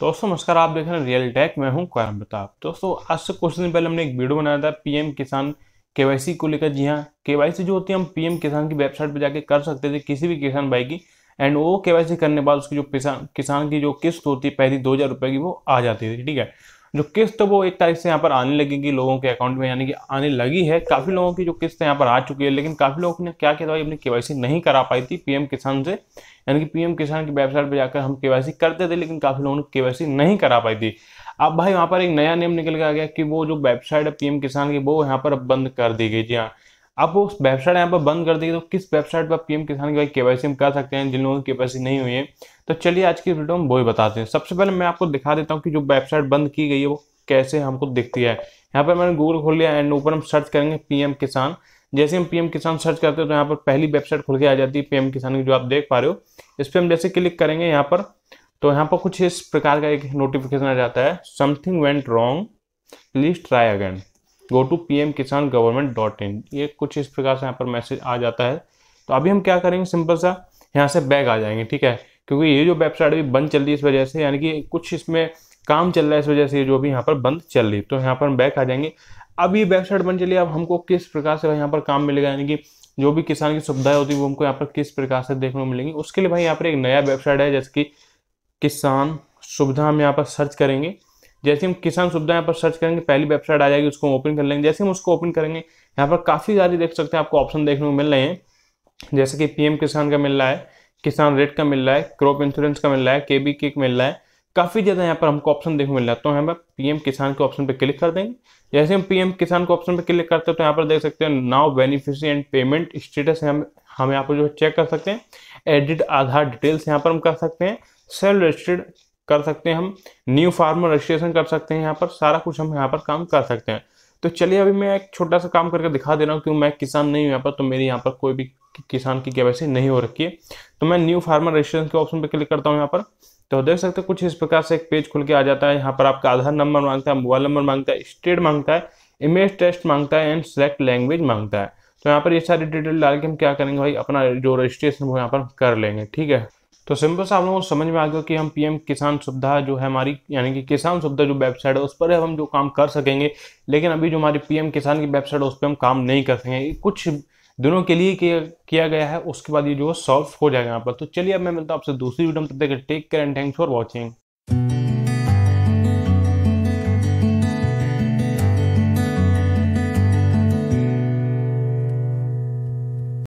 दोस्तों नमस्कार आप देख रहे हैं रियल टेक मैं हूं कोयम प्रताप दोस्तों आज से कुछ दिन पहले हमने एक वीडियो बनाया था पीएम किसान केवाईसी को लेकर जी हाँ केवाईसी जो होती है हम पीएम किसान की वेबसाइट पर जाके कर सकते थे किसी भी किसान भाई की एंड वो केवाईसी करने के बाद उसकी जो किसान किसान की जो किस्त होती है पहली दो हज़ार रुपये की वो आ जाती थी ठीक है जो किस्त वो एक तारीख से यहाँ पर आने लगेगी लोगों के अकाउंट में यानी कि आने लगी है काफ़ी लोगों की जो किस्त यहाँ पर आ चुकी है लेकिन काफ़ी लोगों ने क्या किया था अपनी के नहीं करा पाई थी पीएम किसान से यानी कि पीएम किसान की वेबसाइट पर जाकर हम के करते थे लेकिन काफ़ी लोगों ने के नहीं करा पाई थी अब भाई वहाँ पर एक नया नियम निकल के आ गया कि वो जो वेबसाइट है पीएम किसान की वो यहाँ पर बंद कर दी गई जी हाँ आप वो वेबसाइट यहाँ पर बंद कर देंगे तो किस वेबसाइट पर पीएम किसान की के हम कर सकते हैं जिन लोगों की के नहीं हुई है तो चलिए आज की वीडियो में वो ही बताते हैं सबसे पहले मैं आपको दिखा देता हूँ कि जो वेबसाइट बंद की गई है वो कैसे हमको दिखती है यहाँ पर मैंने गूगल खोल लिया एंड ऊपर हम सर्च करेंगे पीएम किसान जैसे हम पीएम किसान सर्च करते हैं तो यहाँ पर पहली वेबसाइट खुल के आ जाती है पीएम किसान की जो आप देख पा रहे हो इस पर हम जैसे क्लिक करेंगे यहाँ पर तो यहाँ पर कुछ इस प्रकार का एक नोटिफिकेशन आ जाता है something went wrong please try again go to P M Kisan government dot in ये कुछ इस प्रकार से यहाँ पर मैसेज आ जाता है तो अभी हम क्या करेंगे सिंपल सा यहाँ से बैग आ जाएंगे ठीक है क्योंकि ये जो वेबसाइट अभी बंद चल रही है इस वजह से यानी कि कुछ इसमें काम चल रहा है इस वजह से जो भी यहाँ पर बंद चल रही है तो यहाँ पर हम बैक आ जाएंगे अब ये वेबसाइट बन चली अब हमको किस प्रकार से यहाँ पर काम मिलेगा यानी कि जो भी किसान की सुविधाएं होती है वो हमको यहाँ पर किस प्रकार से देखने को मिलेंगी उसके लिए भाई यहाँ पर एक नया वेबसाइट है जैसे कि किसान सुविधा हम यहाँ पर सर्च करेंगे जैसे हम किसान सुविधा यहाँ पर सर्च करेंगे पहली वेबसाइट आ जाएगी उसको ओपन कर लेंगे जैसे हम उसको ओपन करेंगे यहाँ पर काफ़ी सारी देख सकते हैं आपको ऑप्शन देखने को मिल रहे हैं जैसे कि पीएम किसान का मिल रहा है किसान रेट का मिल रहा है क्रॉप इंश्योरेंस का मिल रहा है के बी के मिल रहा है काफ़ी ज़्यादा यहाँ पर हमको ऑप्शन देखने को मिल रहा है तो यहाँ पर पीएम किसान के ऑप्शन पर क्लिक कर देंगे जैसे हम पीएम किसान के ऑप्शन पर क्लिक करते हैं तो यहाँ पर देख सकते हैं now beneficiary and payment status हम हम यहाँ पर जो है चेक कर सकते हैं एडिट आधार डिटेल्स यहाँ पर हम कर सकते हैं सेल्फ रजिस्टर्ड कर सकते हैं हम न्यू फार्मर रजिस्ट्रेशन कर सकते हैं यहाँ पर सारा कुछ हम यहाँ पर काम कर सकते हैं तो चलिए अभी मैं एक छोटा सा काम करके दिखा दे रहा हूँ क्योंकि मैं किसान नहीं हूँ यहाँ पर तो मेरी यहाँ पर कोई भी किसान की के नहीं हो रखी है तो मैं न्यू फार्मर रजिस्ट्रेशन के ऑप्शन पर क्लिक करता हूँ यहाँ पर तो देख सकते हैं कुछ इस प्रकार से एक पेज खुल के आ जाता है यहाँ पर आपका आधार नंबर मांगता है मोबाइल नंबर मांगता है स्टेट मांगता है इमेज टेस्ट मांगता है एंड सेलेक्ट लैंग्वेज मांगता है तो यहाँ पर ये सारी डिटेल डाल के हम क्या करेंगे भाई अपना जो रजिस्ट्रेशन वो यहाँ पर कर लेंगे ठीक है तो सिंपल सा आप लोगों को समझ में आ गया कि हम पीएम किसान सुविधा जो है हमारी यानी कि किसान सुविधा जो वेबसाइट है उस पर हम जो काम कर सकेंगे लेकिन अभी जो हमारी पीएम किसान की वेबसाइट है उस पर हम काम नहीं कर सकेंगे कुछ दिनों के लिए किया किया गया है उसके बाद ये जो सॉल्व हो जाएगा यहाँ पर तो चलिए अब मैं मिलता हूँ आपसे दूसरी वीडियो में तब take care and thanks for watching